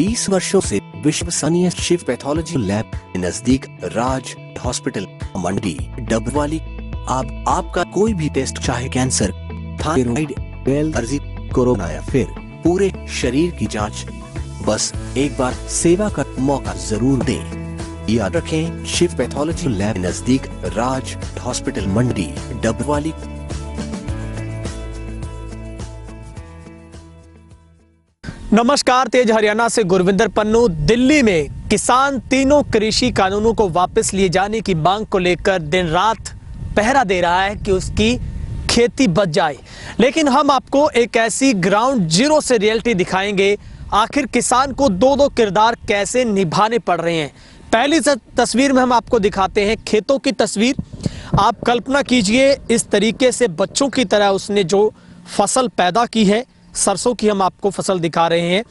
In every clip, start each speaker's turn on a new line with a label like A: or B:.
A: 20 वर्षों से विश्वसनीय शिव पैथोलॉजी लैब नजदीक राज हॉस्पिटल मंडी डबवाली आप आपका कोई भी टेस्ट चाहे कैंसर थायराइड बेल अर्जी कोरोना या फिर पूरे शरीर की जांच बस एक बार सेवा का मौका जरूर दें याद रखें शिव पैथोलॉजी लैब नजदीक राज हॉस्पिटल मंडी डबवाली नमस्कार तेज हरियाणा से गुरविंदर पन्नू दिल्ली में किसान तीनों कृषि कानूनों को वापस लिए जाने की मांग को लेकर दिन रात पहरा दे रहा है कि उसकी खेती बच जाए लेकिन हम आपको एक ऐसी ग्राउंड जीरो से रियलिटी दिखाएंगे आखिर किसान को दो दो किरदार कैसे निभाने पड़ रहे हैं पहली तस्वीर में हम आपको दिखाते हैं खेतों की तस्वीर आप कल्पना कीजिए इस तरीके से बच्चों की तरह उसने जो फसल पैदा की है सरसों की हम आपको फसल दिखा रहे हैं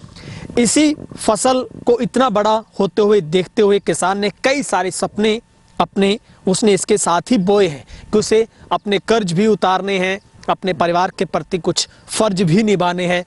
A: इसी फसल को इतना बड़ा होते हुए देखते हुए किसान ने कई सारे सपने अपने उसने इसके साथ ही बोए हैं कि उसे अपने कर्ज भी उतारने हैं अपने परिवार के प्रति कुछ फर्ज भी निभाने हैं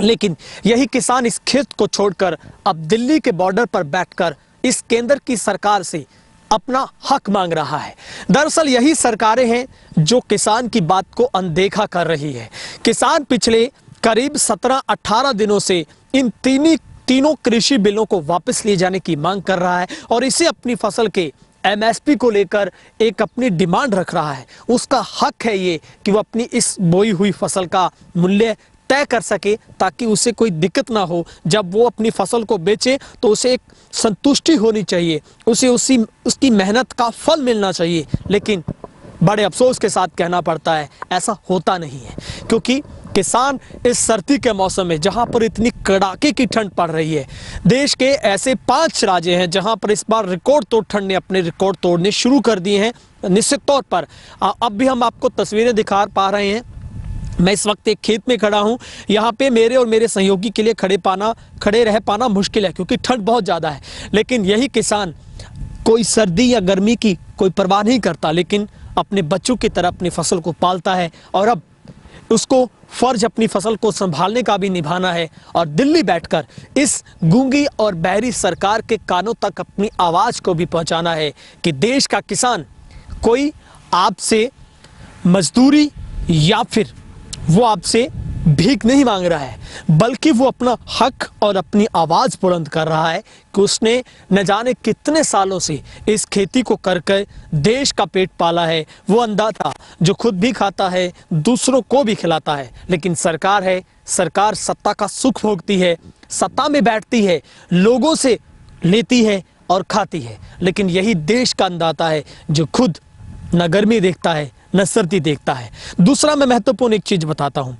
A: लेकिन यही किसान इस खेत को छोड़कर अब दिल्ली के बॉर्डर पर बैठकर इस केंद्र की सरकार से अपना हक मांग रहा है दरअसल यही सरकारें हैं जो किसान की बात को अनदेखा कर रही है किसान पिछले करीब 17-18 दिनों से इन तीनी तीनों कृषि बिलों को वापस लिए जाने की मांग कर रहा है और इसे अपनी फसल के एमएसपी को लेकर एक अपनी डिमांड रख रहा है उसका हक है ये कि वो अपनी इस बोई हुई फसल का मूल्य तय कर सके ताकि उसे कोई दिक्कत ना हो जब वो अपनी फसल को बेचे तो उसे एक संतुष्टि होनी चाहिए उसे उसी उसकी मेहनत का फल मिलना चाहिए लेकिन बड़े अफसोस के साथ कहना पड़ता है ऐसा होता नहीं है क्योंकि किसान इस सर्दी के मौसम में जहां पर इतनी कड़ाके की ठंड पड़ रही है देश के ऐसे पांच राज्य हैं जहां पर इस बार रिकॉर्ड तोड़ ठंड ने अपने रिकॉर्ड तोड़ने शुरू कर दिए हैं निश्चित तौर पर अब भी हम आपको तस्वीरें दिखा पा रहे हैं मैं इस वक्त एक खेत में खड़ा हूं यहाँ पे मेरे और मेरे सहयोगी के लिए खड़े पाना खड़े रह पाना मुश्किल है क्योंकि ठंड बहुत ज़्यादा है लेकिन यही किसान कोई सर्दी या गर्मी की कोई परवाह नहीं करता लेकिन अपने बच्चों की तरह अपनी फसल को पालता है और अब उसको फर्ज अपनी फसल को संभालने का भी निभाना है और दिल्ली बैठकर इस गूंगी और बहरी सरकार के कानों तक अपनी आवाज़ को भी पहुंचाना है कि देश का किसान कोई आपसे मजदूरी या फिर वो आपसे भीख नहीं मांग रहा है बल्कि वो अपना हक और अपनी आवाज़ बुलंद कर रहा है कि उसने न जाने कितने सालों से इस खेती को कर कर देश का पेट पाला है वो अंदाता जो खुद भी खाता है दूसरों को भी खिलाता है लेकिन सरकार है सरकार सत्ता का सुख भोगती है सत्ता में बैठती है लोगों से लेती है और खाती है लेकिन यही देश का अंदाता है जो खुद न गर्मी देखता है न सर्दी देखता है दूसरा मैं महत्वपूर्ण एक चीज़ बताता हूँ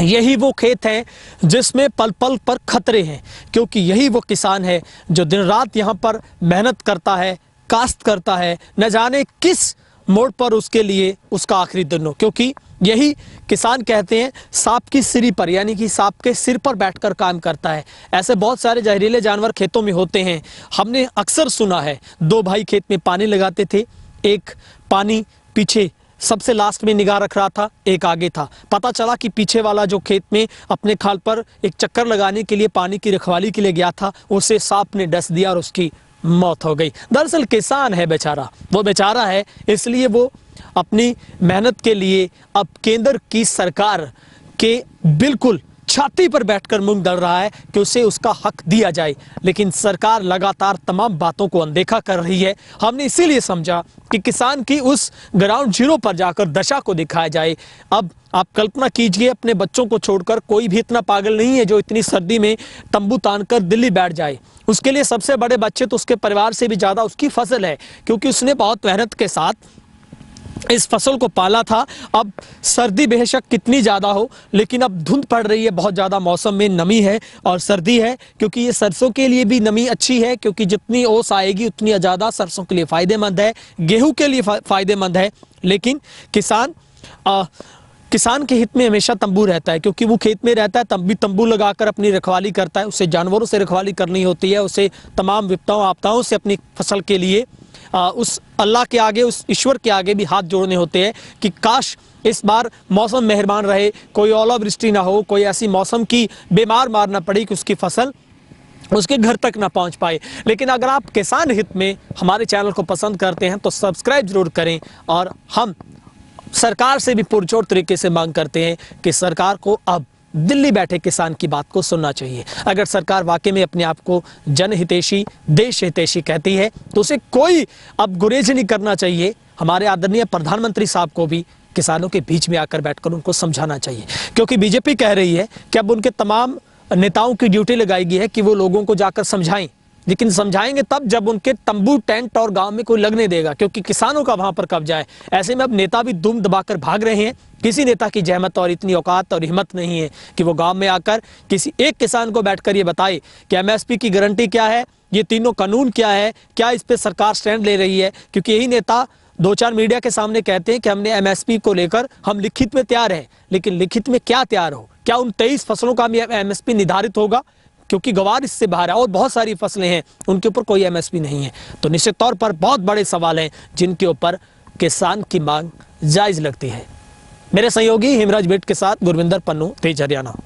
A: यही वो खेत हैं जिसमें पल पल पर खतरे हैं क्योंकि यही वो किसान है जो दिन रात यहाँ पर मेहनत करता है काश्त करता है न जाने किस मोड़ पर उसके लिए उसका आखिरी दिन हो क्योंकि यही किसान कहते हैं सांप की सिरी पर यानी कि सांप के सिर पर बैठकर काम करता है ऐसे बहुत सारे जहरीले जानवर खेतों में होते हैं हमने अक्सर सुना है दो भाई खेत में पानी लगाते थे एक पानी पीछे सबसे लास्ट में निगाह रख रहा था एक आगे था पता चला कि पीछे वाला जो खेत में अपने खाल पर एक चक्कर लगाने के लिए पानी की रखवाली के लिए गया था उसे सांप ने डस दिया और उसकी मौत हो गई दरअसल किसान है बेचारा वो बेचारा है इसलिए वो अपनी मेहनत के लिए अब केंद्र की सरकार के बिल्कुल छाती पर बैठकर मुंग दड़ रहा है कि उसे उसका हक दिया जाए लेकिन सरकार लगातार तमाम बातों को अनदेखा कर रही है हमने इसीलिए समझा कि किसान की उस ग्राउंड जीरो पर जाकर दशा को दिखाया जाए अब आप कल्पना कीजिए अपने बच्चों को छोड़कर कोई भी इतना पागल नहीं है जो इतनी सर्दी में तंबू तान दिल्ली बैठ जाए उसके लिए सबसे बड़े बच्चे तो उसके परिवार से भी ज़्यादा उसकी फसल है क्योंकि उसने बहुत मेहनत के साथ इस फसल को पाला था अब सर्दी बेशक कितनी ज़्यादा हो लेकिन अब धुंध पड़ रही है बहुत ज़्यादा मौसम में नमी है और सर्दी है क्योंकि ये सरसों के लिए भी नमी अच्छी है क्योंकि जितनी ओस आएगी उतनी ज़्यादा सरसों के लिए फ़ायदेमंद है गेहूं के लिए फ़ायदेमंद है लेकिन किसान आ, किसान के हित में हमेशा तंबू रहता है क्योंकि वो खेत में रहता है तब भी तंबू लगाकर अपनी रखवाली करता है उसे जानवरों से रखवाली करनी होती है उसे तमाम विपताओं आपदाओं से अपनी फसल के लिए उस अल्लाह के आगे उस ईश्वर के आगे भी हाथ जोड़ने होते हैं कि काश इस बार मौसम मेहरबान रहे कोई ओलावृष्टि ना हो कोई ऐसी मौसम की बीमार मार ना पड़े कि उसकी फसल उसके घर तक ना पहुंच पाए लेकिन अगर आप किसान हित में हमारे चैनल को पसंद करते हैं तो सब्सक्राइब जरूर करें और हम सरकार से भी पुरजोर तरीके से मांग करते हैं कि सरकार को अब दिल्ली बैठे किसान की बात को सुनना चाहिए अगर सरकार वाकई में अपने आप को जनहितेशी देश हितेशी कहती है तो उसे कोई अब गुरेज नहीं करना चाहिए हमारे आदरणीय प्रधानमंत्री साहब को भी किसानों के बीच में आकर बैठकर उनको समझाना चाहिए क्योंकि बीजेपी कह रही है कि अब उनके तमाम नेताओं की ड्यूटी लगाई गई है कि वो लोगों को जाकर समझाएं लेकिन समझाएंगे तब जब उनके तंबू टेंट और गांव में कोई लगने देगा क्योंकि किसानों का वहां पर कब्जा है ऐसे में अब नेता भी दुम दबाकर भाग रहे हैं किसी नेता की जहमत और इतनी औकात और हिम्मत नहीं है कि वो गांव में आकर किसी एक किसान को बैठकर ये बताए कि एमएसपी की गारंटी क्या है ये तीनों कानून क्या है क्या इस पर सरकार स्टैंड ले रही है क्योंकि यही नेता दो चार मीडिया के सामने कहते हैं कि हमने एम को लेकर हम लिखित में तैयार हैं लेकिन लिखित में क्या तैयार हो क्या उन तेईस फसलों का भी एम निर्धारित होगा क्योंकि गवार इससे बाहर है और बहुत सारी फसलें हैं उनके ऊपर कोई एमएसपी नहीं है तो निश्चित तौर पर बहुत बड़े सवाल हैं जिनके ऊपर किसान की मांग जायज़ लगती है मेरे सहयोगी हिमराज बेट के साथ गुरविंदर पन्नू तेज हरियाणा